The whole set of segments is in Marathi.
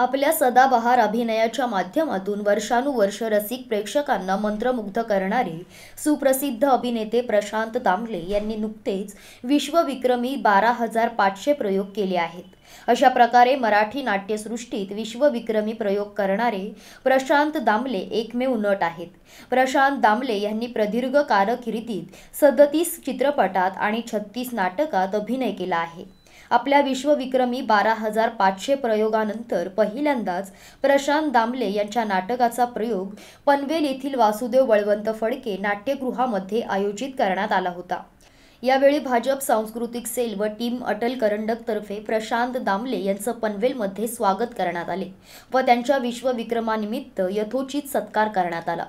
आपल्या सदाबहार अभिनयाच्या माध्यमातून वर्षानुवर्ष रसिक प्रेक्षकांना मंत्रमुग्ध करणारे सुप्रसिद्ध अभिनेते प्रशांत दामले यांनी नुकतेच विश्वविक्रमी बारा हजार पाचशे प्रयोग केले आहेत अशा प्रकारे मराठी नाट्यसृष्टीत विश्वविक्रमी प्रयोग करणारे प्रशांत दामले एकमेव नट आहेत प्रशांत दामले यांनी प्रदीर्घ कारकिर्दीत सदतीस चित्रपटात आणि छत्तीस नाटकात अभिनय केला आहे आपल्या विश्वविक्रमी बारा हजार पाचशे प्रयोगानंतर पहिल्यांदाच प्रशांत दामले यांच्या नाटकाचा प्रयोग पनवेल येथील वासुदेव बळवंत फडके नाट्यगृहामध्ये आयोजित करण्यात आला होता यावेळी भाजप सांस्कृतिक सेल व टीम अटल करंडक तर्फे प्रशांत दामले यांचं पनवेलमध्ये स्वागत करण्यात आले व त्यांच्या विश्वविक्रमानिमित्त यथोचित सत्कार करण्यात आला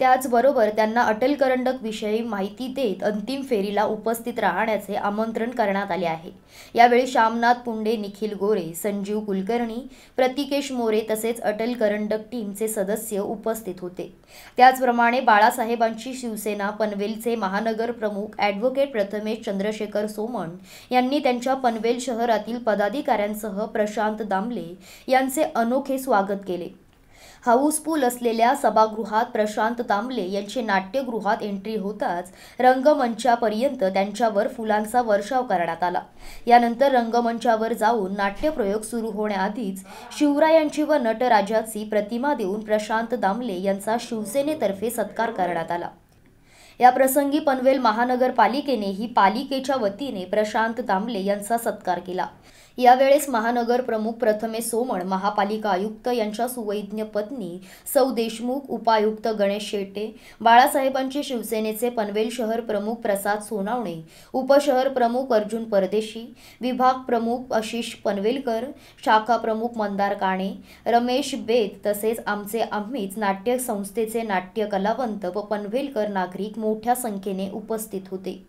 त्याचबरोबर त्यांना अटल करंडकविषयी माहिती देत अंतिम फेरीला उपस्थित राहण्याचे आमंत्रण करण्यात आले आहे यावेळी श्यामनाथ पुंडे निखिल गोरे संजीव कुलकर्णी प्रतिकेश मोरे तसेच अटल करंडक टीमचे सदस्य उपस्थित होते त्याचप्रमाणे बाळासाहेबांची शिवसेना पनवेलचे महानगर प्रमुख ॲडव्होकेट प्रथमेश चंद्रशेखर सोमण यांनी त्यांच्या पनवेल शहरातील पदाधिकाऱ्यांसह प्रशांत दामले यांचे अनोखे स्वागत केले हाऊसफुल असलेल्या सभागृहात प्रशांत तांबले यांची नाट्यगृहात एंट्री होताच रंगमंचापर्यंत त्यांच्यावर फुलांचा वर्षाव करण्यात आला यानंतर रंगमंचावर जाऊन नाट्यप्रयोग सुरू होण्याआधीच शिवरायांची व नटराजाची प्रतिमा देऊन प्रशांत दामले यांचा शिवसेनेतर्फे सत्कार करण्यात आला या प्रसंगी पनवेल महानगरपालिकेनेही पालिकेच्या वतीने प्रशांत दामले यांचा सत्कार केला यावेळेस महानगर प्रमुख प्रथमे सोमण महापालिका आयुक्त यांच्या सुवैज्ञ पत्नी सौ देशमुख उपायुक्त गणेश शेटे बाळासाहेबांचे शिवसेनेचे पनवेल शहर प्रमुख प्रसाद सोनावणे उपशहर प्रमुख अर्जुन परदेशी विभाग प्रमुख आशिष पनवेलकर शाखा प्रमुख मंदार काणे रमेश बेत तसेच आमचे आम्हीच नाट्य संस्थेचे नाट्य कलावंत व पनवेलकर नागरिक मोठ्या संख्येने उपस्थित होते